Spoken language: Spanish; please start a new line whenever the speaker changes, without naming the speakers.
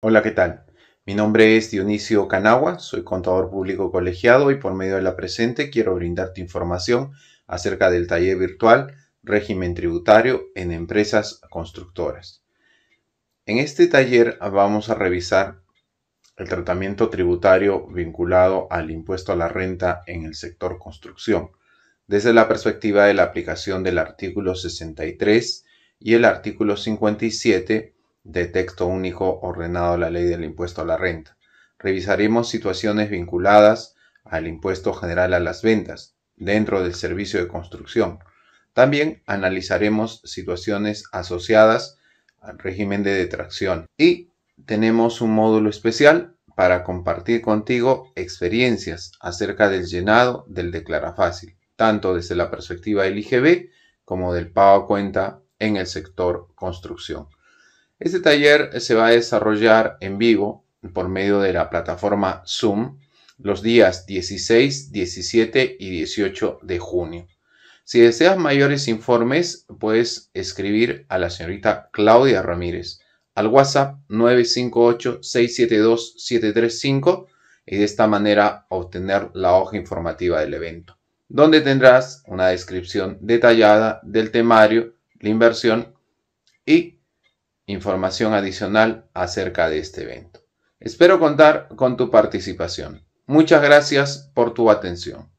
Hola, ¿qué tal? Mi nombre es Dionisio Canagua, soy contador público colegiado y por medio de la presente quiero brindarte información acerca del taller virtual Régimen Tributario en Empresas Constructoras. En este taller vamos a revisar el tratamiento tributario vinculado al impuesto a la renta en el sector construcción, desde la perspectiva de la aplicación del artículo 63 y el artículo 57 de texto único ordenado la ley del impuesto a la renta. Revisaremos situaciones vinculadas al impuesto general a las ventas dentro del servicio de construcción. También analizaremos situaciones asociadas al régimen de detracción y tenemos un módulo especial para compartir contigo experiencias acerca del llenado del declara fácil, tanto desde la perspectiva del IGB como del pago a cuenta en el sector construcción. Este taller se va a desarrollar en vivo por medio de la plataforma Zoom los días 16, 17 y 18 de junio. Si deseas mayores informes, puedes escribir a la señorita Claudia Ramírez al WhatsApp 958-672-735 y de esta manera obtener la hoja informativa del evento, donde tendrás una descripción detallada del temario, la inversión y información adicional acerca de este evento. Espero contar con tu participación. Muchas gracias por tu atención.